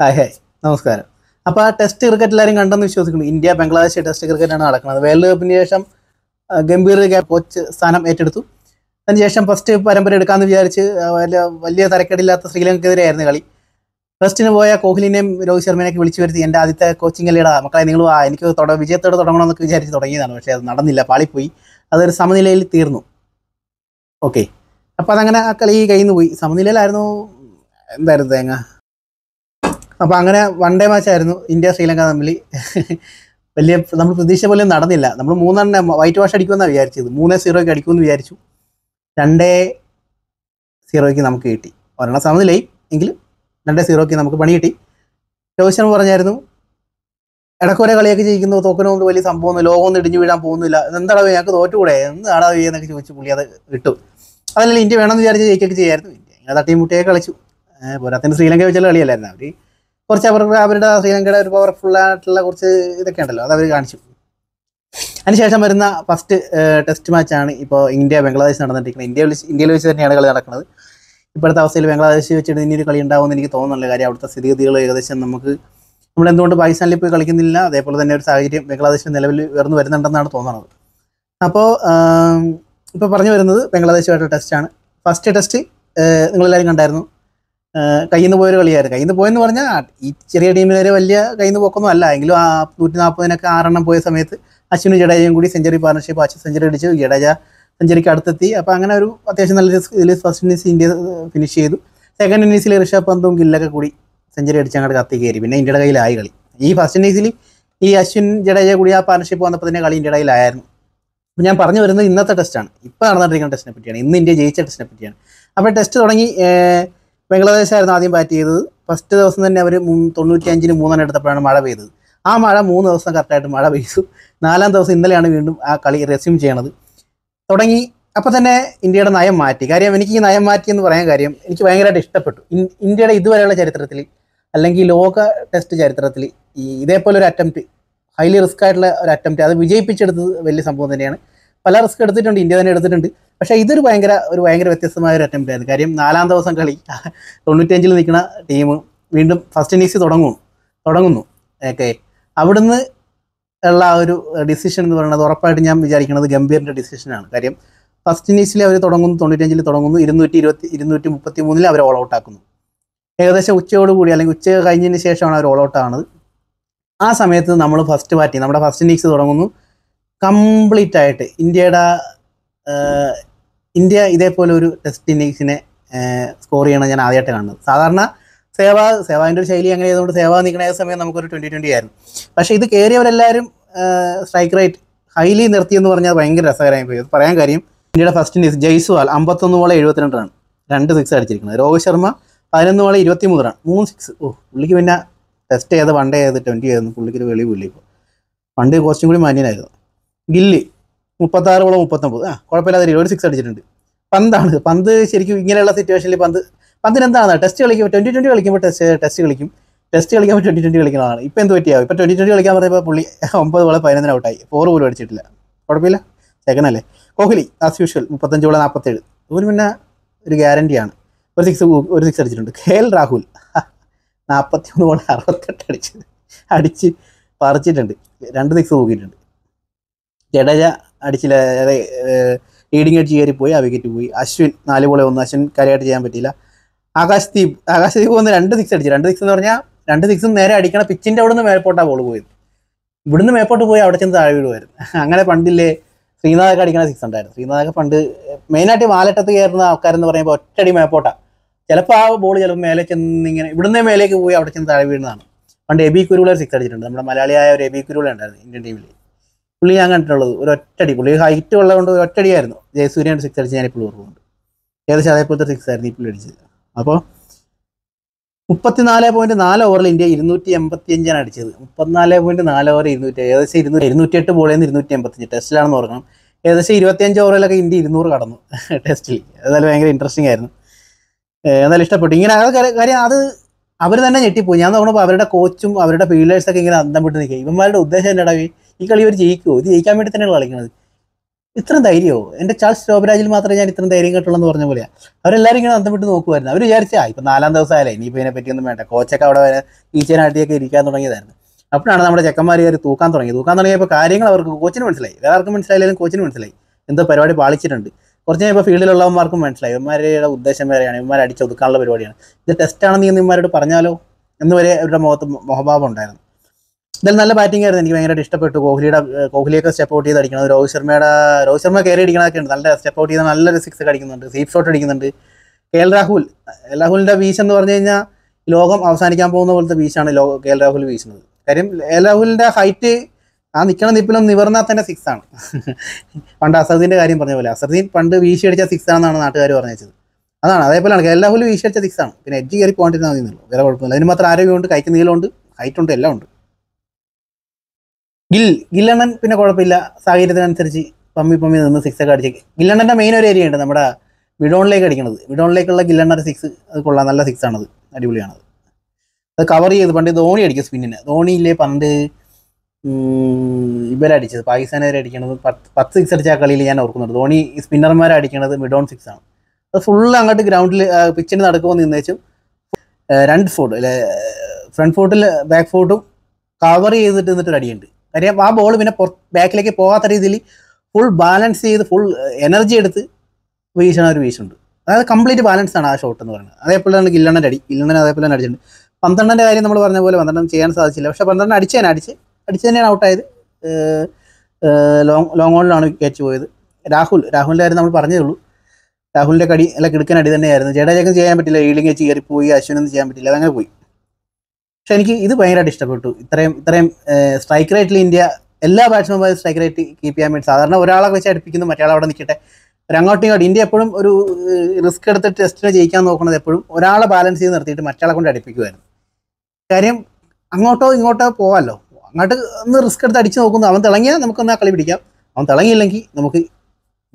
hi hi നമസ്കാരം അപ്പോൾ ആ ടെസ്റ്റ് ക്രിക്കറ്റ് എല്ലാവരും കണ്ടെന്ന് വിശ്വസിക്കുന്നു ഇന്ത്യ ബംഗ്ലാദേശ് ടെസ്റ്റ് ക്രിക്കറ്റാണ് നടക്കുന്നത് വേൾഡ് കപ്പിന് ശേഷം ഗംഭീർ കോച്ച് സ്ഥാനം ഏറ്റെടുത്തു അതിനുശേഷം ഫസ്റ്റ് പരമ്പര എടുക്കാമെന്ന് വിചാരിച്ച് വലിയ വലിയ തരക്കേടില്ലാത്ത ആയിരുന്നു കളി ഫസ്റ്റിന് പോയ കോഹ്ലിനെയും രോഹിത് ശർമ്മനെയൊക്കെ വിളിച്ചു വരുത്തി എൻ്റെ ആദ്യത്തെ കോച്ചിങ് അല്ലേടാ മക്കളെ നിങ്ങൾ ആ എനിക്ക് തുട വിജയത്തോടെ തുടങ്ങണമെന്നൊക്കെ വിചാരിച്ച് തുടങ്ങിയതാണ് പക്ഷേ അത് നടന്നില്ല പാളിപ്പോയി അതൊരു സമനിലയിൽ തീർന്നു ഓക്കെ അപ്പോൾ അതങ്ങനെ ആ കളി കയ്യിൽ നിന്ന് പോയി സമനിലയിലായിരുന്നു എന്തായിരുന്നു തേങ്ങ അപ്പോൾ അങ്ങനെ വൺ ഡേ മാച്ചായിരുന്നു ഇന്ത്യ ശ്രീലങ്ക തമ്മിൽ വലിയ നമ്മൾ പ്രതീക്ഷ പോലെ നടന്നില്ല നമ്മൾ മൂന്നെണ്ണം വൈറ്റ് വാഷ് അടിക്കുമെന്നാണ് വിചാരിച്ചത് മൂന്നേ സീറോയ്ക്ക് അടിക്കുമെന്ന് വിചാരിച്ചു രണ്ടേ സീറോയ്ക്ക് നമുക്ക് കിട്ടി ഒരെണ്ണം സമനിലായി എങ്കിലും രണ്ടേ സീറോയ്ക്ക് നമുക്ക് പണി കിട്ടി രോഷൻ പറഞ്ഞായിരുന്നു ഇടക്കൊരേ കളിയൊക്കെ ജയിക്കുന്നു തോക്കനൊന്നും വലിയ ലോകം ഒന്നും ഇടിഞ്ഞു വീഴാൻ പോകുന്നില്ല എന്താടാ ഞങ്ങൾക്ക് തോറ്റുകൂടെ ആടാ എന്നൊക്കെ ചോദിച്ചു പുള്ളി അത് കിട്ടും അതല്ലേ ഇന്ത്യ വേണമെന്ന് വിചാരിച്ച് ജയിക്കൊക്കെ ചെയ്യായിരുന്നു ഇന്ത്യ ഇങ്ങനെ തട്ടിയും മുട്ടിയൊക്കെ കളിച്ചു പോരാത്തിന് ശ്രീലങ്ക വെച്ചുള്ള കളിയല്ലായിരുന്നു അവർ കുറച്ച് അവർക്ക് അവരുടെ ശ്രീലങ്കയുടെ ഒരു പവർഫുൾ ആയിട്ടുള്ള കുറച്ച് ഇതൊക്കെ ഉണ്ടല്ലോ അത് അവർ കാണിച്ചു അതിനുശേഷം വരുന്ന ഫസ്റ്റ് ടെസ്റ്റ് മാച്ചാണ് ഇപ്പോൾ ഇന്ത്യ ബംഗ്ലാദേശ് നടന്നിട്ടിരിക്കുന്നത് ഇന്ത്യ വിളിച്ച് ഇന്ത്യയിൽ വെച്ച് തന്നെയാണ് കളി നടക്കുന്നത് ഇപ്പോഴത്തെ അവസ്ഥയിൽ ബംഗ്ലാദേശ് വെച്ചിട്ട് ഇനിയൊരു കളി ഉണ്ടാവുമെന്ന് എനിക്ക് തോന്നുന്നില്ല കാര്യം അവിടുത്തെ സ്ഥിതിഗതികൾ ഏകദേശം നമുക്ക് നമ്മൾ എന്തുകൊണ്ട് പാകിസ്ഥാനിൽ പോയി കളിക്കുന്നില്ല അതേപോലെ തന്നെ ഒരു സാഹചര്യം ബംഗ്ലാദേശ് നിലവിൽ ഉയർന്നു വരുന്നുണ്ടെന്നാണ് തോന്നുന്നത് അപ്പോൾ ഇപ്പോൾ പറഞ്ഞു വരുന്നത് ബംഗ്ലാദേശുമായിട്ടുള്ള ടെസ്റ്റാണ് ഫസ്റ്റ് ടെസ്റ്റ് നിങ്ങളെല്ലാവരും കണ്ടായിരുന്നു കയ്യിന്ന് പോയൊരു കളിയായിരുന്നു കയ്യിൽ നിന്ന് പോയെന്ന് പറഞ്ഞാൽ ഈ ചെറിയ ടീമിന് വരെ വലിയ കയ്യിൽ നിന്ന് പോക്കൊന്നും അല്ല എങ്കിലും ആ നൂറ്റി നാൽപ്പതിനൊക്കെ ആറെണ്ണം പോയ സമയത്ത് അശ്വിനും ജഡേജയും കൂടി സെഞ്ചുറി പാർട്ണർഷിപ്പ് അശ്വിൻ സെഞ്ചുറി അടിച്ചു ജഡേജ സെഞ്ചുറിക്ക് അടുത്തെത്തി അപ്പോൾ അങ്ങനെ ഒരു അത്യാവശ്യം നല്ല ഇതിൽ ഫസ്റ്റ് ഇന്നിങ്സ് ഇന്ത്യ ഫിനിഷ് ചെയ്തു സെക്കൻഡ് ഇന്നിങ്സിൽ ഋഷഭ് പന്തും ഗില്ലൊക്കെ കൂടി സെഞ്ചുറി അടിച്ച് അങ്ങോട്ട് കത്തി കയറി പിന്നെ ഇന്ത്യയുടെ കയ്യിലായി കളി ഈ ഫസ്റ്റ് ഇന്നിങ്സിൽ ഈ അശ്വിൻ ജഡേജ കൂടി ആ പാർട്ണർഷിപ്പ് വന്നപ്പോൾ തന്നെ കളി ഇന്ത്യയുടെ കയ്യിലായിരുന്നു ഞാൻ പറഞ്ഞു വരുന്നത് ഇന്നത്തെ ടെസ്റ്റാണ് ഇപ്പോൾ നടന്നുകൊണ്ടിരിക്കുന്ന ടെസ്റ്റിനെ പറ്റിയാണ് ഇന്ന് ഇന്ത്യ ജയിച്ച ടെസ്റ്റിനെ പറ്റിയാണ് അപ്പോൾ ടെസ്റ്റ് തുടങ്ങി ബംഗ്ലാദേശായിരുന്നു ആദ്യം ബാറ്റ് ചെയ്തത് ഫസ്റ്റ് ദിവസം തന്നെ അവർ തൊണ്ണൂറ്റി അഞ്ചിന് മൂന്നെണ്ണം എടുത്തപ്പോഴാണ് മഴ പെയ്തത് ആ മഴ മൂന്ന് ദിവസം കറക്റ്റായിട്ട് മഴ പെയ്തു നാലാം ദിവസം ഇന്നലെയാണ് വീണ്ടും ആ കളി റെസ്യൂം ചെയ്യണത് തുടങ്ങി അപ്പോൾ തന്നെ ഇന്ത്യയുടെ നയം മാറ്റി കാര്യം എനിക്ക് ഈ നയം മാറ്റി എന്ന് പറയാൻ കാര്യം എനിക്ക് ഭയങ്കരമായിട്ട് ഇഷ്ടപ്പെട്ടു ഇന്ത്യയുടെ ഇതുവരെയുള്ള ചരിത്രത്തിൽ അല്ലെങ്കിൽ ലോക ടെസ്റ്റ് ചരിത്രത്തിൽ ഈ ഇതേപോലെ ഒരു അറ്റംപ്റ്റ് ഹൈലി റിസ്ക് ആയിട്ടുള്ള ഒരു അറ്റംപ്റ്റ് അത് വിജയിപ്പിച്ചെടുത്തത് വലിയ സംഭവം തന്നെയാണ് പല റിസ്ക് എടുത്തിട്ടുണ്ട് ഇന്ത്യ തന്നെ എടുത്തിട്ടുണ്ട് പക്ഷേ ഇതൊരു ഭയങ്കര ഒരു ഭയങ്കര വ്യത്യസ്തമായ ഒരു അറ്റംപ്റ്റ് ആയിരുന്നു കാര്യം നാലാം ദിവസം കളി തൊണ്ണൂറ്റഞ്ചിൽ നിൽക്കുന്ന ടീം വീണ്ടും ഫസ്റ്റ് ഇന്നിങ്സ് തുടങ്ങും തുടങ്ങുന്നു ഓക്കെ അവിടുന്ന് ഉള്ള ആ ഒരു ഡിസിഷൻ എന്ന് പറയുന്നത് ഉറപ്പായിട്ട് ഞാൻ വിചാരിക്കുന്നത് ഗംഭീറിൻ്റെ ഡിസിഷനാണ് കാര്യം ഫസ്റ്റ് ഇന്നിങ്സിൽ അവർ തുടങ്ങുന്നു തൊണ്ണൂറ്റഞ്ചിൽ തുടങ്ങുന്നു ഇരുന്നൂറ്റി ഇരുപത്തി ഇരുന്നൂറ്റി മുപ്പത്തി മൂന്നിൽ അവർ ഓൾ ഔട്ട് ആക്കുന്നു ഏകദേശം ഉച്ചയോടുകൂടി അല്ലെങ്കിൽ ഉച്ച കഴിഞ്ഞതിന് ശേഷമാണ് അവർ ഓൾ ഔട്ട് ആവുന്നത് ആ സമയത്ത് നമ്മൾ ഫസ്റ്റ് ബാറ്റിംഗ് നമ്മുടെ ഫസ്റ്റ് ഇന്നിങ്സ് തുടങ്ങുന്നു കംപ്ലീറ്റ് ആയിട്ട് ഇന്ത്യയുടെ ഇന്ത്യ ഇതേപോലെ ഒരു ടെസ്റ്റ് ഇന്നിങ്സിനെ സ്കോർ ചെയ്യണം ഞാൻ ആദ്യമായിട്ട് കാണുന്നത് സാധാരണ സേവ സേവാൻ്റെ ഒരു ശൈലി അങ്ങനെ ആയതുകൊണ്ട് സേവ നിൽക്കുന്ന സമയം നമുക്കൊരു ട്വൻറ്റി ട്വൻറ്റി ആയിരുന്നു പക്ഷേ ഇത് കയറിയവരെല്ലാവരും സ്ട്രൈക്ക് റേറ്റ് ഹൈലി നിർത്തിയെന്ന് പറഞ്ഞാൽ ഭയങ്കര രസകരമായി പോയി പറയാൻ കാര്യം ഇന്ത്യയുടെ ഫസ്റ്റ് ഇന്നിങ്സ് ജയ്സ്വാൽ അമ്പത്തൊന്ന് ബോൾ എഴുപത്തിരണ്ട് റൺ രണ്ട് സിക്സ് അടിച്ചിരിക്കുന്നത് രോഹിത് ശർമ്മ പതിനൊന്ന് ബോൾ ഇരുപത്തി മൂന്ന് റൺ മൂന്ന് സിക്സ് ഓ പുള്ളിക്ക് പിന്നെ ടെസ്റ്റ് ചെയ്ത് വൺ ഡേ ചെയ്ത് ട്വൻറ്റി ആയിരുന്നു പുള്ളിക്ക് ഒരു വെളി പുള്ളി ഇപ്പോൾ വൺ ഡേ കോസ്റ്റും കൂടി മാന്യനായിരുന്നു ഗില്ലി മുപ്പത്താറോളം മുപ്പത്തൊമ്പത് ആ കുഴപ്പമില്ലാതെ രീതി ഒരു സിക്സ് അടിച്ചിട്ടുണ്ട് പന്താണ് പന്ത് ശരിക്കും ഇങ്ങനെയുള്ള സിറ്റുവേഷനിൽ പന്ത് പന്തിന് എന്താണ് ടെസ്റ്റ് കളിക്കും ട്വന്റി ട്വന്റി കളിക്കുമ്പോൾ ടെസ്റ്റ് ടെസ്റ്റ് കളിക്കും ടെസ്റ്റ് കളിക്കുമ്പോൾ ട്വന്റി ട്വന്റി കളിക്കുന്നതാണ് ഇപ്പോൾ എന്ത് പറ്റിയാവും ഇപ്പോൾ ട്വന്റി ട്വന്റി കളിക്കാൻ പറയുമ്പോൾ പുള്ളി ഒമ്പത് ബോള് പതിനൊന്നിന് ഔട്ടായി ഫോർ പോലും അടിച്ചിട്ടില്ല കുഴപ്പമില്ല സെക്കൻഡ് അല്ലേ കോഹ്ലി ആസ് യൂഷ്വൽ മുപ്പത്തഞ്ച് ബോൾ നാൽപ്പത്തേഴ് ഒരു പിന്നെ ഒരു ഗ്യാരണ്ടിയാണ് ഒരു സിക്സ് ഒരു സിക്സ് അടിച്ചിട്ടുണ്ട് കെ എൽ രാഹുൽ നാൽപ്പത്തി മൂന്ന് ബോൾ അറുപത്തെട്ട് അടിച്ച് അടിച്ച് പറിച്ചിട്ടുണ്ട് രണ്ട് സിക്സ് തൂക്കിയിട്ടുണ്ട് ജഡേജ അടിച്ചില്ല ലീഡിങ് അടിച്ച് കയറിപ്പോയി ആ വിക്കറ്റ് പോയി അശ്വിൻ നാല് ബോളെ ഒന്ന് അശ്വിൻ കാര്യമായിട്ട് ചെയ്യാൻ പറ്റിയില്ല ആകാശ്ദീപ് ആകാശ്ദീപ് വന്ന് രണ്ട് സിക്സ് അടിച്ചു രണ്ട് സിക്സ് എന്ന് പറഞ്ഞാൽ രണ്ട് സിക്സും നേരെ അടിക്കണ പിച്ചിൻ്റെ അവിടെ നിന്ന് മേൽപോട്ടാണ് ബോൾ പോയത് ഇവിടുന്ന് മേപ്പോട്ട് പോയി അവിടെ ചെന്ന് താഴെ വീടുമായിരുന്നു അങ്ങനെ പണ്ടില്ലേ ഒക്കെ അടിക്കണ സിക്സ് ഉണ്ടായിരുന്നു ശ്രീനാഥൊക്കെ പണ്ട് മെയിനായിട്ട് വാലറ്റത്ത് കയറുന്ന ആൾക്കാരെന്ന് പറയുമ്പോൾ ഒറ്റടി മേപ്പോട്ട ചിലപ്പോൾ ആ ബോൾ ചിലപ്പോൾ മേലെ ചെന്ന് ഇങ്ങനെ ഇവിടുന്ന് മേലേക്ക് പോയി അവിടെ ചെന്ന് താഴെ വീഴുന്നതാണ് പണ്ട് എബി കുരുവിള സിക്സ് അടിച്ചിട്ടുണ്ട് നമ്മുടെ മലയാളിയായ ഒരു എബി കുരുവിള ഉണ്ടായിരുന്നു ഇന്ത്യൻ ടീമിൽ പുള്ളി ഞാൻ കണ്ടിട്ടുള്ളത് ഒരു ഒറ്റടി പുള്ളി ഹൈറ്റ് ഉള്ളതുകൊണ്ട് ഒരു ഒറ്റടിയായിരുന്നു ജയസൂര്യൻ്റെ സിക്സ് അടിച്ച് ഞാനിപ്പോൾ ഓർക്കുന്നുണ്ട് ഏകദേശം അതേപോലത്തെ സിക്സ് ആയിരുന്നു ഈ പുള്ളി അടിച്ചത് അപ്പോൾ മുപ്പത്തിനാല് പോയിന്റ് നാല് ഓവറിൽ ഇന്ത്യ ഇരുന്നൂറ്റി എൺപത്തി അഞ്ചാണ് അടിച്ചത് മുപ്പത്തിനാല് പോയിന്റ് നാല് ഓവർ ഇരുന്നൂറ്റി ഏകദേശം ഇരുന്നൂറ്റി ഇരുന്നൂറ്റി എട്ട് ബോളിൽ നിന്ന് ഇരുന്നൂറ്റി എൺപത്തി അഞ്ച് ടെസ്റ്റിലാണെന്ന് ഓർക്കണം ഏകദേശം ഇരുപത്തി അഞ്ച് ഓവറിലൊക്കെ ഇന്ത്യ ഇരുന്നൂറ് കടന്നു ടെസ്റ്റിൽ അതായത് ഭയങ്കര ഇൻട്രസ്റ്റിംഗ് ആയിരുന്നു എന്നാലും ഇഷ്ടപ്പെട്ടു ഇങ്ങനെ കാര്യം അത് അവർ തന്നെ ഞെട്ടിപ്പോയി ഞാൻ നോക്കുമ്പോൾ അവരുടെ കോച്ചും അവരുടെ ഫീൽഡേഴ്സൊക്കെ ഇങ്ങനെ അന്തം വിട്ട് നിൽക്കുക ഇവന്മാരുടെ ഉദ്ദേശം എന്നാടാ ഈ കളി ഒരു ജയിക്കുമോ ഇത് ജയിക്കാൻ വേണ്ടി തന്നെയാണ് കളിക്കുന്നത് ഇത്രയും ധൈര്യമോ എൻ്റെ ചാൾസ് ശോഭരാജിൽ മാത്രമേ ഞാൻ ഇത്രയും ധൈര്യം കിട്ടുള്ളൂ എന്ന് പറഞ്ഞ പോലെയാണ് അവരെല്ലാവരും ഇങ്ങനെ അന്തം വിട്ട് നോക്കുമായിരുന്നു അവർ വിചാരിച്ചാ ഇപ്പം നാലാം ദിവസമായാലേ ഇനിയിപ്പോൾ ഇതിനെ പറ്റിയൊന്നും വേണ്ട കോച്ചൊക്കെ അവിടെ വരെ ടീച്ചറിനാട്ടിയൊക്കെ ഇരിക്കാൻ തുടങ്ങിയതായിരുന്നു അപ്പോഴാണ് നമ്മുടെ ചെക്കന്മാർ കയറി തൂക്കാൻ തുടങ്ങി തൂക്കാൻ തുടങ്ങിയപ്പോൾ കാര്യങ്ങൾ അവർക്ക് കോച്ചിന് മനസ്സിലായി വേറെ ആർക്കും മനസ്സിലായാലും കോച്ചിന് മനസ്സിലായി എന്തോ പരിപാടി പാളിച്ചിട്ടുണ്ട് കുറച്ച് ഇപ്പോൾ ഫീൽഡിലുള്ളവന്മാർക്കും മനസ്സിലായി ഇവന്മാരുടെ ഉദ്ദേശം വരെയാണ് ഇവന്മാർ അടിച്ചൊതുക്കാനുള്ള പരിപാടിയാണ് ഇത് ടെസ്റ്റാണെന്ന് ഇന്ന് ഇവന്മാരോട് പറഞ്ഞാലോ എന്നുവരെ അവരുടെ മുഖത്ത് മുഖഭാവം ഉണ്ടായിരുന്നു ഇതിൽ നല്ല ബാറ്റിംഗ് ആയിരുന്നു എനിക്ക് ഭയങ്കരമായിട്ട് ഇഷ്ടപ്പെട്ടു കോഹ്ലിയുടെ കോഹ്ലിയൊക്കെ സ്റ്റെപ്പ് ഔട്ട് ചെയ്ത് അടിക്കണം രോഹിത് ശർമ്മയുടെ രോഹിത് ശർമ്മ കയറി അടിക്കണമൊക്കെ ഉണ്ട് നല്ല സ്റ്റെപ്പ് ഔട്ട് ചെയ്ത് നല്ലൊരു സിക്സ് ഒക്കെ അടിക്കുന്നുണ്ട് സീഫ് ഷോട്ട് അടിക്കുന്നുണ്ട് കെ എൽ രാഹുൽ രാഹുലിൻ്റെ വീശ് എന്ന് പറഞ്ഞു കഴിഞ്ഞാൽ ലോകം അവസാനിക്കാൻ പോകുന്ന പോലത്തെ വീശാണ് ലോ കെ എൽ രാഹുൽ വീശുന്നത് കാര്യം എൽ രാഹുലിൻ്റെ ഹൈറ്റ് ആ നിൽക്കണ നിപ്പിലും നിവർന്നാൽ തന്നെ സിക്സ് ആണ് പണ്ട് അസറുദ്ദീൻ്റെ കാര്യം പറഞ്ഞ പോലെ അസറുദ്ദീൻ പണ്ട് വീശി അടിച്ച സിക്സ് ആണെന്നാണ് നാട്ടുകാർ വെച്ചത് അതാണ് അതേപോലെയാണ് കെ എൽ രാഹുൽ വീശി അടിച്ച സിക്സ് ആണ് പിന്നെ എഡ്ജ് കയറി പോകേണ്ടിരുന്നാൽ മതി വേറെ കുഴപ്പമില്ല അതിന് മാത്രം ആരോഗ്യമുണ്ട് കൈക്ക് നീളമുണ്ട് ഹൈറ്റ് ഉണ്ട് എല്ലാം ഉണ്ട് ഗിൽ ഗില്ലണ്ണൻ പിന്നെ കുഴപ്പമില്ല സാഹചര്യത്തിനനുസരിച്ച് പമ്മി പമ്മി നിന്ന് സിക്സ് ഒക്കെ അടിച്ചേക്ക് ഗില്ലണ്ണൻ്റെ മെയിൻ ഒരു ഏരിയ ഉണ്ട് നമ്മുടെ വിഡോണിലേക്ക് അടിക്കണത് വിഡോണിലേക്കുള്ള ഗില്ലണ്ണൻ്റെ സിക്സ് അത് കൊള്ളാം നല്ല സിക്സ് ആണത് അടിപൊളിയാണത് അത് കവർ ചെയ്ത് പണ്ട് ധോണി അടിക്കും സ്പിന്നിന് ധോണിയില്ലേ പണ്ട് ഇവരടിച്ചത് പാകിസ്ഥാനെതിരെ അടിക്കണത് പത്ത് പത്ത് സിക്സ് അടിച്ച ആ കളിയിൽ ഞാൻ ഓർക്കുന്നുണ്ട് ധോണി സ്പിന്നർമാരെ അടിക്കണത് മിഡോൺ സിക്സ് ആണ് അത് ഫുള്ള് അങ്ങോട്ട് ഗ്രൗണ്ടിൽ പിച്ചിന് നടക്കുമോ എന്ന് നിന്നേച്ചും രണ്ട് ഫോർട്ട് അല്ലെ ഫ്രണ്ട് ഫോട്ടിൽ ബാക്ക് ഫോർട്ടും കവർ ചെയ്തിട്ട് നിന്നിട്ടൊരു അടിയുണ്ട് കാര്യം ആ ബോൾ പിന്നെ ബാക്കിലേക്ക് പോകാത്ത രീതിയിൽ ഫുൾ ബാലൻസ് ചെയ്ത് ഫുൾ എനർജി എടുത്ത് വീശണ ഒരു വീശുണ്ട് അതായത് കംപ്ലീറ്റ് ബാലൻസ് ആണ് ആ ഷോട്ട് എന്ന് പറയുന്നത് അതേപോലെ തന്നെ ഇല്ലണ്ണൻ്റെ അടി ഇല്ലണ്ണൻ അതേപോലെ തന്നെ അടിച്ചിട്ടുണ്ട് പന്ത്രണ്ടിൻ്റെ കാര്യം നമ്മൾ പറഞ്ഞ പോലെ പന്ത്രണ്ട് ചെയ്യാൻ സാധിച്ചില്ല പക്ഷേ പന്ത്രണ്ട് അടിച്ചതിനെ അടിച്ച് അടിച്ച് തന്നെയാണ് ഔട്ടായത് ലോങ് ലോങ് ഓണിലാണ് ക്യാച്ച് പോയത് രാഹുൽ രാഹുലിൻ്റെ കാര്യം നമ്മൾ പറഞ്ഞേ ഉള്ളൂ രാഹുലിൻ്റെ കടി അല്ല കിടക്കാൻ അടി തന്നെയായിരുന്നു ജഡേജയ്ക്കും ചെയ്യാൻ പറ്റില്ല ഈലിംഗ് കയറി പോയി അശ്വിനൊന്നും ചെയ്യാൻ പറ്റില്ല അതങ്ങനെ പോയി പക്ഷെ എനിക്ക് ഇത് ഭയങ്കരമായിട്ട് ഇഷ്ടപ്പെട്ടു ഇത്രയും ഇത്രയും സ്ട്രൈക്ക് റേറ്റിൽ ഇന്ത്യ എല്ലാ ബാറ്റ്സ്മാൻമാരും സ്ട്രൈക്ക് റേറ്റ് കീപ്പ് ചെയ്യാൻ വേണ്ടി സാധാരണ ഒരാളെ വെച്ച് അടുപ്പിക്കുന്നു മറ്റേ അവിടെ നിൽക്കട്ടെ ഒരു അങ്ങോട്ടും ഇങ്ങോട്ട് ഇന്ത്യ എപ്പോഴും ഒരു റിസ്ക് എടുത്ത് ടെസ്റ്റിന് ജയിക്കാൻ നോക്കുന്നത് എപ്പോഴും ഒരാളെ ബാലൻസ് ചെയ്ത് നിർത്തിയിട്ട് മറ്റേ കൊണ്ട് അടുപ്പിക്കുമായിരുന്നു കാര്യം അങ്ങോട്ടോ ഇങ്ങോട്ടോ പോകാമല്ലോ അങ്ങോട്ട് ഒന്ന് റിസ്ക് എടുത്ത് അടിച്ചു നോക്കുന്നു അവൻ തിളങ്ങിയാൽ നമുക്കൊന്ന് ആ കളി പിടിക്കാം അവൻ തിളങ്ങിയില്ലെങ്കിൽ നമുക്ക്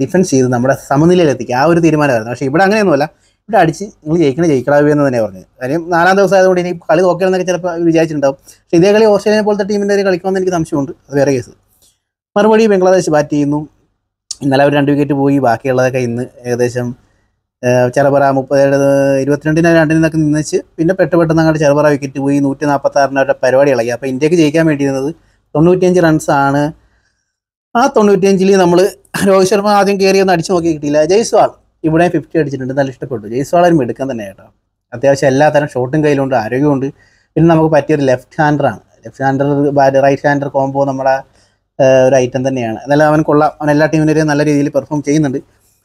ഡിഫൻസ് ചെയ്ത് നമ്മുടെ സമനിലയിലെത്തിക്കാം ആ ഒരു തീരുമാനമായിരുന്നു പക്ഷേ ഇവിടെ അങ്ങനെയൊന്നുമല്ല ഇവിടെ അടിച്ച് നിങ്ങൾ ജയിക്കണേ ജയിക്കടാവൂ എന്ന് തന്നെ പറഞ്ഞു കാര്യം നാലാം ദിവസം ആയതുകൊണ്ട് ഇനി കളി നോക്കണമെന്നൊക്കെ ചിലപ്പോൾ വിചാരിച്ചിട്ടുണ്ടാവും പക്ഷേ ഇതേ കളി ഓസ്ട്രേലിയ പോലത്തെ ടീമിൻ്റെ ഒരു കളിക്കണമെന്ന് എനിക്ക് സംശയമുണ്ട് അത് വേറെ കേസ് മറുപടി ബംഗ്ലാദേശ് ബാറ്റ് ചെയ്യുന്നു ഇന്നലെ അവർ രണ്ട് വിക്കറ്റ് പോയി ബാക്കിയുള്ളതൊക്കെ ഇന്ന് ഏകദേശം ചെറുപറ മുപ്പത് ഇരുപത്തിരണ്ടിന് രണ്ടിനൊക്കെ നിന്നിച്ച് പിന്നെ പെട്ട് പെട്ടെന്ന് അങ്ങോട്ട് ചെറുപറ വിക്കറ്റ് പോയി നൂറ്റി നാൽപ്പത്താറിന് അവരുടെ പരിപാടി ഇളകി അപ്പോൾ ഇന്ത്യക്ക് ജയിക്കാൻ വേണ്ടിയിരുന്നത് തൊണ്ണൂറ്റിയഞ്ച് റൺസാണ് ആ തൊണ്ണൂറ്റിയഞ്ചിൽ നമ്മൾ രോഹിത് ശർമ്മ ആദ്യം കയറി അടിച്ചു നോക്കി കിട്ടിയില്ല ജയ്സ്വാൾ ഇവിടെ ഫിഫ്റ്റി അടിച്ചിട്ടുണ്ട് നല്ല ഇഷ്ടപ്പെട്ടു ജെയ്സ് വളരും എടുക്കാൻ തന്നെ കേട്ടോ അത്യാവശ്യം എല്ലാ തരം ഷോട്ടും കയ്യിലുണ്ട് ആരോഗ്യമുണ്ട് പിന്നെ നമുക്ക് പറ്റിയൊരു ലെഫ്റ്റ് ഹാൻഡറാണ് left hander right hander combo നമ്മുടെ ഒരു ഐറ്റം തന്നെയാണ് എന്നാലും അവൻ കൊള്ളാം അവൻ എല്ലാ ടീമിനെയും നല്ല രീതിയിൽ പെർഫോം ചെയ്യുന്നുണ്ട്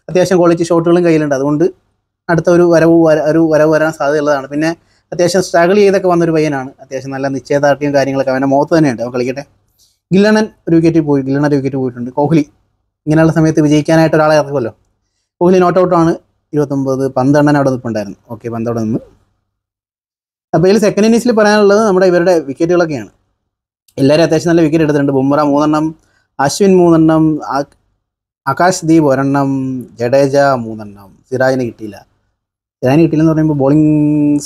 അത്യാവശ്യം ക്വാളിറ്റി ഷോട്ടുകളും കയ്യിലുണ്ട് അതുകൊണ്ട് അടുത്ത ഒരു വരവ് ഒരു വരവ് വരാൻ സാധ്യതയുള്ളതാണ് പിന്നെ അത്യാവശ്യം സ്ട്രഗിൾ ചെയ്തൊക്കെ വന്നൊരു പയ്യനാണ് അത്യാവശ്യം നല്ല നിശ്ചയദാർഢ്യം കാര്യങ്ങളൊക്കെ അവൻ്റെ മുഖത്ത് തന്നെയുണ്ട് അവൻ കളിക്കട്ടെ ഗില്ലണൻ ഒരു വിക്കറ്റ് പോയി ഗില്ലണൻ ഒരു വിക്കറ്റ് പോയിട്ടുണ്ട് കോഹ്ലി ഇങ്ങനെയുള്ള സമയത്ത് വിജയിക്കാനായിട്ട് ഒരാളെ ഇറക്കുമല്ലോ കോഹ്ലി നോട്ട് ഔട്ടാണ് ഇരുപത്തൊമ്പത് പന്ത്രണ്ടൻ അവിടെ നിൽപ്പുണ്ടായിരുന്നു ഓക്കെ അവിടെ നിന്ന് അപ്പോൾ ഇതിൽ സെക്കൻഡ് ഇന്നിങ്സിൽ പറയാനുള്ളത് നമ്മുടെ ഇവരുടെ വിക്കറ്റുകളൊക്കെയാണ് എല്ലാവരും അത്യാവശ്യം നല്ല വിക്കറ്റ് എടുത്തിട്ടുണ്ട് ബുംറ മൂന്നെണ്ണം അശ്വിൻ മൂന്നെണ്ണം ആകാശ് ദീപ് ഒരെണ്ണം ജഡേജ മൂന്നെണ്ണം സിറാജിന് കിട്ടിയില്ല സിറാജിന് കിട്ടിയില്ലെന്ന് പറയുമ്പോൾ ബോളിംഗ്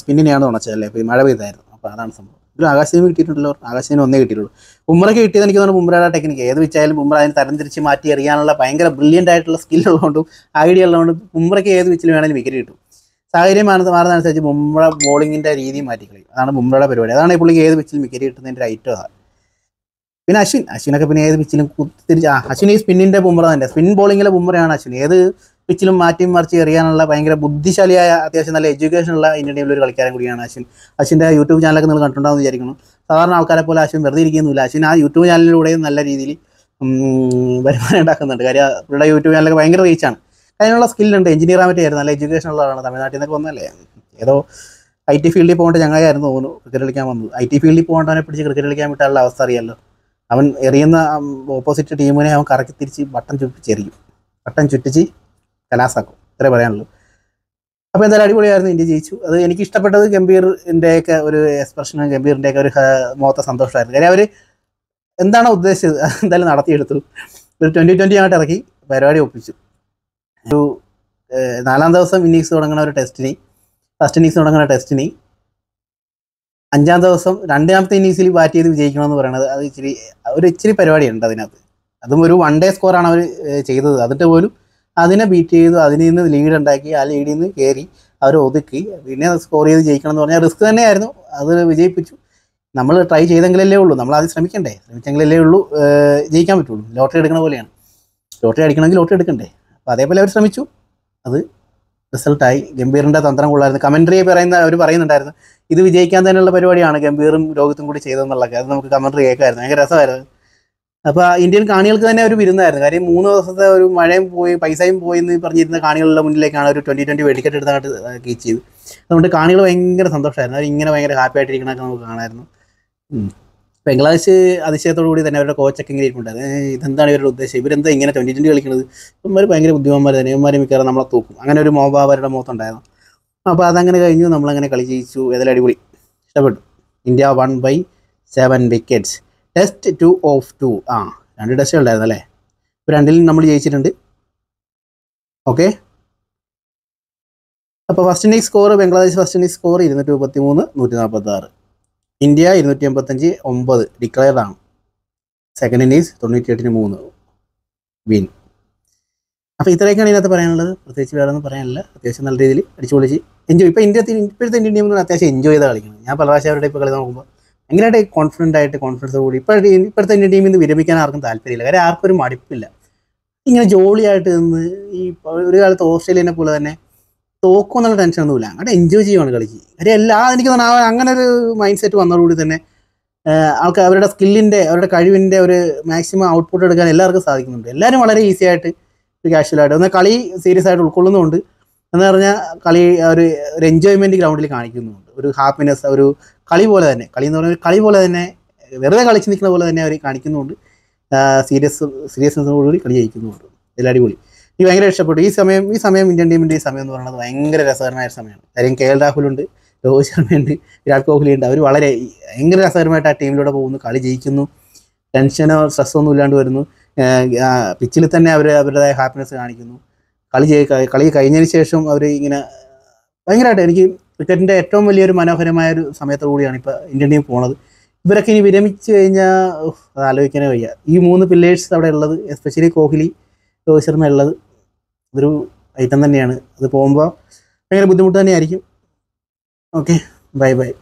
സ്പിന്നിനെയാണ് തുണച്ചത് അല്ലേ ഇപ്പോൾ മഴ പെയ്തായിരുന്നു അപ്പോൾ അതാണ് സംഭവം ഇതിന് ആകാശം കിട്ടിയിട്ടുണ്ടല്ലോ ആകാശത്തിന് ഒന്നേ കിട്ടിയിട്ടുള്ളൂ ബുംറയ്ക്ക് കിട്ടിയത് എനിക്ക് തോന്നുന്നു ബുംറയുടെ ടെക്നിക്ക് ഏത് വെച്ചായാലും ബുംറ അതിനെ തരംതിരിച്ച് മാറ്റി എറിയാനുള്ള ഭയങ്കര ബ്രില്യൻ്റ് ആയിട്ടുള്ള സ്കിൽ ഉള്ളതുകൊണ്ടും ഐഡിയ ഉള്ളതുകൊണ്ടും ബുംറയ്ക്ക് ഏത് വെച്ചിൽ വേണമെങ്കിലും വിക്കറ്റ് കിട്ടും സാഹചര്യം മാറുന്നതനുസരിച്ച് ബുംറ ബോളിങ്ങിൻ്റെ രീതി മാറ്റി കളയും അതാണ് ബുംറയുടെ പരിപാടി അതാണ് ഈ പുള്ളിക്ക് ഏത് വെച്ചിലും വിക്കറ്റ് കിട്ടുന്നതിൻ്റെ റൈറ്റോ അതാണ് പിന്നെ അശ്വിൻ അശ്വിനൊക്കെ പിന്നെ ഏത് പിച്ചിലും കുത്തിരിച്ച് അശ്വിൻ ഈ സ്പിന്നിൻ്റെ ബുംറ തന്നെ സ്പിൻ ബോളിങ്ങിലെ ബുംറയാണ് അശ്വിൻ ഏത് പിച്ചിലും മാറ്റി മറിച്ച് എറിയാനുള്ള ഭയങ്കര ബുദ്ധിശാലിയായ അത്യാവശ്യം നല്ല എഡ്യൂക്കേഷൻ ഉള്ള ഇന്ത്യൻ ടീമിലെ ഒരു കളിക്കാരൻ കൂടിയാണ് അശ്വിൻ അശ്വിൻ്റെ യൂട്യൂബ് ചാനലൊക്കെ നിങ്ങൾ കണ്ടിട്ടുണ്ടാവും വിചാരിക്കുന്നു സാധാരണ ആൾക്കാരെ പോലെ അശ്വിൻ വെറുതെ ഇരിക്കുന്നില്ല അശ്വിൻ ആ യൂട്യൂബ് ചാനലിലൂടെയും നല്ല രീതിയിൽ വരുമാനം ഉണ്ടാക്കുന്നുണ്ട് കാര്യം ഇവരുടെ യൂട്യൂബ് ചാനലൊക്കെ ഭയങ്കര റീച്ചാണ് അതിനുള്ള സ്കില്ലുണ്ട് എഞ്ചിനീയർ ആകാൻ പറ്റിയായിരുന്നു നല്ല എഡ്യൂക്കേഷൻ ഉള്ളതാണ് തമിഴ്നാട്ടിൽ നിന്നൊക്കെ വന്നല്ലേ ഏതോ ഐ ടി ഫീൽഡിൽ പോകേണ്ട ചങ്ങായിരുന്നു തോന്നുന്നു ക്രിക്കറ്റ് കളിക്കാൻ വന്നത് ഐ ടി ഫീൽഡിൽ പോകേണ്ടവനെ പിടിച്ച് ക്രിക്കറ്റ് കളിക്കാൻ വിട്ടാലുള്ള അവസ്ഥ അറിയാമല്ലോ അവൻ എറിയുന്ന ഓപ്പോസിറ്റ് ടീമിനെ അവൻ കറക്കി തിരിച്ച് ബട്ടൺ ചുറ്റിച്ചെറിയും ബട്ടൺ ചുറ്റിച്ച് കലാസാക്കും അത്രേ പറയാനുള്ളൂ അപ്പോൾ എന്തായാലും അടിപൊളിയായിരുന്നു ഇന്ത്യ ജയിച്ചു അത് എനിക്ക് ഇഷ്ടപ്പെട്ടത് ഗംഭീറിൻ്റെയൊക്കെ ഒരു എക്സ്പ്രഷനും ഗംഭീറിൻ്റെയൊക്കെ ഒരു മോത്ത സന്തോഷമായിരുന്നു കാര്യം അവർ എന്താണോ ഉദ്ദേശിച്ചത് എന്തായാലും നടത്തിയെടുത്തു ഒരു ട്വൻറ്റി ട്വൻറ്റി ആയിട്ട് ഇറക്കി പരിപാടി ഒപ്പിച്ചു ഒരു നാലാം ദിവസം ഇന്നിങ്സ് തുടങ്ങുന്ന ഒരു ടെസ്റ്റിന് ഫസ്റ്റ് ഇന്നിങ്സ് തുടങ്ങുന്ന ടെസ്റ്റിന് അഞ്ചാം ദിവസം രണ്ടാമത്തെ ഇന്നിങ്സിൽ ബാറ്റ് ചെയ്ത് വിജയിക്കണമെന്ന് പറയുന്നത് അത് ഇച്ചിരി ഒരു ഇച്ചിരി പരിപാടിയുണ്ട് അതിനകത്ത് അതും ഒരു വൺ ഡേ സ്കോറാണ് അവർ ചെയ്തത് അതിൻ്റെ പോലും അതിനെ ബീറ്റ് ചെയ്തു അതിൽ നിന്ന് ലീഡ് ഉണ്ടാക്കി ആ ലീഡിൽ നിന്ന് കയറി അവർ ഒതുക്കി പിന്നെ സ്കോർ ചെയ്ത് ജയിക്കണം എന്ന് പറഞ്ഞാൽ റിസ്ക് തന്നെയായിരുന്നു അത് വിജയിപ്പിച്ചു നമ്മൾ ട്രൈ ചെയ്തെങ്കിലല്ലേ ഉള്ളൂ നമ്മൾ ആദ്യം ശ്രമിക്കണ്ടേ ശ്രമിച്ചെങ്കിലല്ലേ ഉള്ളൂ ജയിക്കാൻ പറ്റുള്ളൂ ലോട്ടറി എടുക്കണ പോലെയാണ് ലോട്ടറി അടിക്കണമെങ്കിൽ ലോട്ടറി എടുക്കണ്ടേ അപ്പോൾ അതേപോലെ അവർ ശ്രമിച്ചു അത് റിസൾട്ടായി ഗംഭീറിൻ്റെ തന്ത്രം കൊള്ളായിരുന്നു കമൻട്രി പറയുന്ന അവർ പറയുന്നുണ്ടായിരുന്നു ഇത് വിജയിക്കാൻ തന്നെയുള്ള പരിപാടിയാണ് ഗംഭീറും രോഗത്തും കൂടി ചെയ്തതെന്നുള്ളതൊക്കെ അത് നമുക്ക് കമൻട്രി കേൾക്കായിരുന്നു ഭയങ്കര രസമായിരുന്നു അപ്പോൾ ഇന്ത്യൻ കാണികൾക്ക് തന്നെ ഒരു വിരുന്നായിരുന്നു കാര്യം മൂന്ന് ദിവസത്തെ ഒരു മഴയും പോയി പൈസയും പോയി എന്ന് പറഞ്ഞിരുന്ന കാണികളുടെ മുന്നിലേക്കാണ് ഒരു ട്വന്റി ട്വന്റി വെടിക്കെട്ട് എടുത്തായിട്ട് കീച്ച് ചെയ്ത് അതുകൊണ്ട് കാണികൾ ഭയങ്കര സന്തോഷമായിരുന്നു അവർ ഇങ്ങനെ ഭയങ്കര ഹാപ്പി ആയിട്ടിരിക്കണമൊക്കെ നമുക്ക് കാണായിരുന്നു ബംഗ്ലാദേശ് അതിശയത്തോടു കൂടി തന്നെ അവരുടെ കോച്ചൊക്കെ ഇങ്ങനെ ഇരിക്കുന്നുണ്ടായിരുന്നു ഇതെന്താണ് ഇവരുടെ ഉദ്ദേശം ഇവരെന്താ ഇങ്ങനെ ട്വന്റി ട്വന്റി കളിക്കുന്നത് ഇവന്മാർ ഭയങ്കര ബുദ്ധിമാന്മാർ തന്നെ ഇവന്മാർ മിക്കവാറും നമ്മളെ തൂക്കും അങ്ങനെ ഒരു മോബ അവരുടെ മുഖത്തുണ്ടായിരുന്നു അപ്പോൾ അതങ്ങനെ കഴിഞ്ഞു നമ്മളങ്ങനെ കളി ജയിച്ചു ഏതായാലും അടിപൊളി ഇഷ്ടപ്പെട്ടു India won by seven wickets test two of two ആ രണ്ട് ടെസ്റ്റ് ഉണ്ടായിരുന്നു അല്ലേ ഇപ്പോൾ രണ്ടിൽ നമ്മൾ ജയിച്ചിട്ടുണ്ട് ഓക്കെ അപ്പോൾ first inning score Bangladesh first inning score ഇരുന്നൂറ്റി മുപ്പത്തി മൂന്ന് നൂറ്റി നാൽപ്പത്തി ആറ് ഇന്ത്യ ഇരുന്നൂറ്റി എൺപത്തഞ്ച് ഒമ്പത് ഡിക്ലെയർഡ് ആണ് സെക്കൻഡ് ഇന്നിങ്സ് തൊണ്ണൂറ്റി എട്ടിന് മൂന്ന് വിൻ അപ്പോൾ ഇത്രയൊക്കെയാണ് ഇതിനകത്ത് പറയാനുള്ളത് പ്രത്യേകിച്ച് വേറെ ഒന്നും പറയാനില്ല അത്യാവശ്യം നല്ല രീതിയിൽ അടിച്ചുപൊളിച്ച് എൻജോയ് ഇപ്പോൾ ഇന്ത്യ ഇപ്പോഴത്തെ ഇന്ത്യൻ ടീം അത്യാവശ്യം എൻജോയ് ചെയ്താൽ കളിക്കുന്നത് ഞാൻ പല പ്രാവശ്യം അവരുടെ ഇപ്പോൾ കളി നോക്കുമ്പോൾ ഭയങ്കരമായിട്ട് കോൺഫിഡൻ്റ് ആയിട്ട് കോൺഫിഡൻസ് കൂടി ഇപ്പോഴത്തെ ഇപ്പോഴത്തെ എൻ്റെ ടീമിൽ നിന്ന് വിരമിക്കാൻ ആർക്കും താല്പര്യമില്ല കാര്യം ആർക്കും ഒരു മടുപ്പില്ല ഇങ്ങനെ ജോളിയായിട്ട് നിന്ന് ഈ ഒരു കാലത്ത് ഓസ്ട്രേലിയനെ പോലെ തന്നെ തോക്കും എന്നുള്ള ടെൻഷനൊന്നുമില്ല അങ്ങോട്ട് എൻജോയ് ചെയ്യുവാണ് കളിക്ക് കാര്യം എല്ലാ എനിക്ക് തോന്നുന്നു അങ്ങനെ ഒരു മൈൻഡ് സെറ്റ് വന്നതോടുകൂടി തന്നെ ആൾക്കാർ അവരുടെ സ്കില്ലിൻ്റെ അവരുടെ കഴിവിൻ്റെ ഒരു മാക്സിമം ഔട്ട്പുട്ട് എടുക്കാൻ എല്ലാവർക്കും സാധിക്കുന്നുണ്ട് എല്ലാവരും വളരെ ഈസി ആയിട്ട് കാഷ്വലായിട്ട് എന്നാൽ കളി സീരിയസ് ആയിട്ട് ഉൾക്കൊള്ളുന്നുണ്ട് എന്ന് പറഞ്ഞാൽ കളി ഒരു ഒരു എൻജോയ്മെൻറ്റ് ഗ്രൗണ്ടിൽ കാണിക്കുന്നുണ്ട് ഒരു ഹാപ്പിനെസ് ഒരു കളി പോലെ തന്നെ കളി എന്ന് പറഞ്ഞാൽ കളി പോലെ തന്നെ വെറുതെ കളിച്ച് നിൽക്കുന്ന പോലെ തന്നെ അവർ കാണിക്കുന്നുണ്ട് സീരിയസ് സീരിയസ്നെസ്സോടുകൂടി കളി ജയിക്കുന്നുണ്ട് ഇതിൽ അടിപൊളി എനിക്ക് ഭയങ്കര ഇഷ്ടപ്പെട്ടു ഈ സമയം ഈ സമയം ഇന്ത്യൻ ടീമിൻ്റെ ഈ സമയം എന്ന് പറയുന്നത് ഭയങ്കര രസകരമായ സമയമാണ് കാര്യം കെ എൽ രാഹുലുണ്ട് രോഹിത് ശർമ്മയുണ്ട് വിരാട് കോഹ്ലി ഉണ്ട് അവർ വളരെ ഭയങ്കര രസകരമായിട്ട് ആ ടീമിലൂടെ പോകുന്നു കളി ജയിക്കുന്നു ടെൻഷനോ സ്ട്രെസ്സോ ഒന്നും ഇല്ലാണ്ട് വരുന്നു പിച്ചിൽ തന്നെ അവർ അവരുടേതായ ഹാപ്പിനെസ് കാണിക്കുന്നു കളി കളി കഴിഞ്ഞതിന് ശേഷം അവർ ഇങ്ങനെ ഭയങ്കരമായിട്ട് എനിക്ക് ക്രിക്കറ്റിൻ്റെ ഏറ്റവും വലിയൊരു മനോഹരമായ ഒരു സമയത്തോടു കൂടിയാണ് ഇപ്പോൾ ഇന്ത്യൻ ടീം പോണത് ഇവരൊക്കെ ഇനി വിരമിച്ചു കഴിഞ്ഞാൽ ആലോചിക്കാനേ വയ്യ ഈ മൂന്ന് പില്ലേഴ്സ് അവിടെ ഉള്ളത് എസ്പെഷ്യലി കോഹ്ലി രോഹിത് ശർമ്മ ഉള്ളത് ഒരു ഐറ്റം തന്നെയാണ് അത് പോകുമ്പോൾ ഭയങ്കര ബുദ്ധിമുട്ട് തന്നെയായിരിക്കും ഓക്കെ ബൈ ബൈ